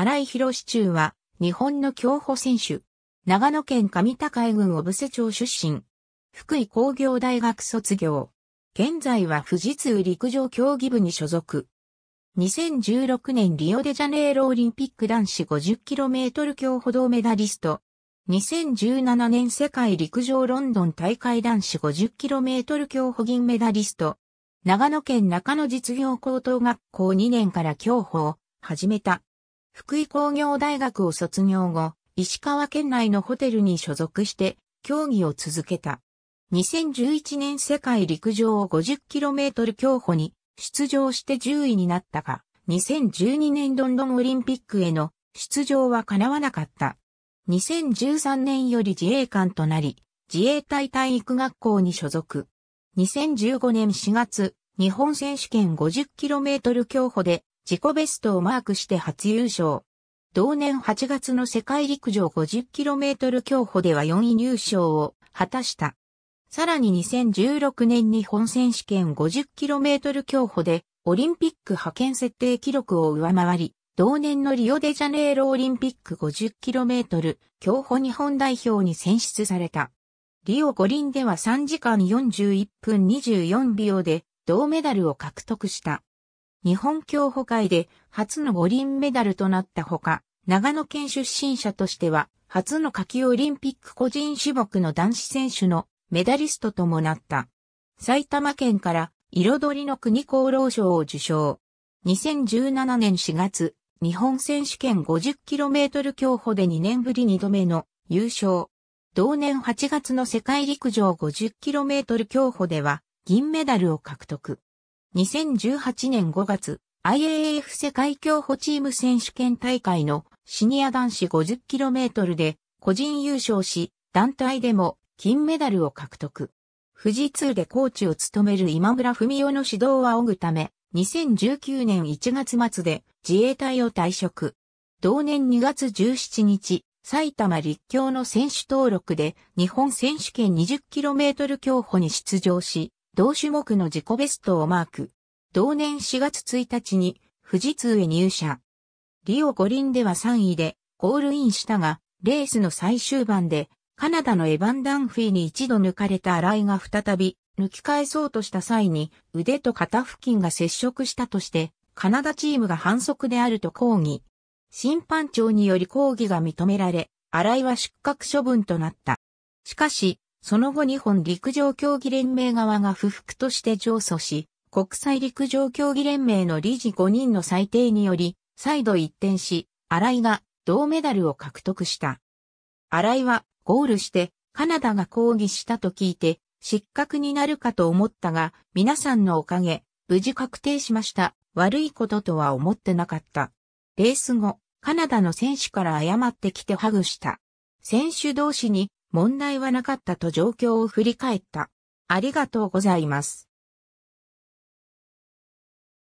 荒井博士中は、日本の競歩選手。長野県上高江郡小布施町出身。福井工業大学卒業。現在は富士通陸上競技部に所属。2016年リオデジャネイロオリンピック男子 50km 競歩銅メダリスト。2017年世界陸上ロンドン大会男子 50km 競歩銀メダリスト。長野県中野実業高等学校2年から競歩を始めた。福井工業大学を卒業後、石川県内のホテルに所属して、競技を続けた。2011年世界陸上 50km 競歩に出場して10位になったが、2012年ロンドンオリンピックへの出場は叶わなかった。2013年より自衛官となり、自衛隊体育学校に所属。2015年4月、日本選手権 50km 競歩で自己ベストをマークして初優勝。同年8月の世界陸上 50km 競歩では4位入賞を果たした。さらに2016年に本選手権 50km 競歩でオリンピック派遣設定記録を上回り、同年のリオデジャネイロオリンピック 50km 競歩日本代表に選出された。リオ五輪では3時間41分24秒で銅メダルを獲得した。日本競歩界で初の五輪メダルとなったほか、長野県出身者としては、初の夏季オリンピック個人種目の男子選手のメダリストともなった。埼玉県から彩りの国厚労省を受賞。2017年4月、日本選手権 50km 競歩で2年ぶり2度目の優勝。同年8月の世界陸上 50km 競歩では銀メダルを獲得。2018年5月、IAF 世界競歩チーム選手権大会のシニア男子 50km で個人優勝し、団体でも金メダルを獲得。富士通でコーチを務める今村文夫の指導は仰ぐため、2019年1月末で自衛隊を退職。同年2月17日、埼玉立教の選手登録で日本選手権 20km 競歩に出場し、同種目の自己ベストをマーク。同年4月1日に富士通へ入社。リオ五輪では3位でゴールインしたが、レースの最終盤でカナダのエヴァン・ダンフィーに一度抜かれた新井が再び抜き返そうとした際に腕と肩付近が接触したとしてカナダチームが反則であると抗議。審判長により抗議が認められ、新井は失格処分となった。しかし、その後日本陸上競技連盟側が不服として上訴し、国際陸上競技連盟の理事5人の裁定により、再度一転し、新井が銅メダルを獲得した。新井はゴールしてカナダが抗議したと聞いて失格になるかと思ったが、皆さんのおかげ、無事確定しました。悪いこととは思ってなかった。レース後、カナダの選手から謝ってきてハグした。選手同士に問題はなかったと状況を振り返った。ありがとうございます。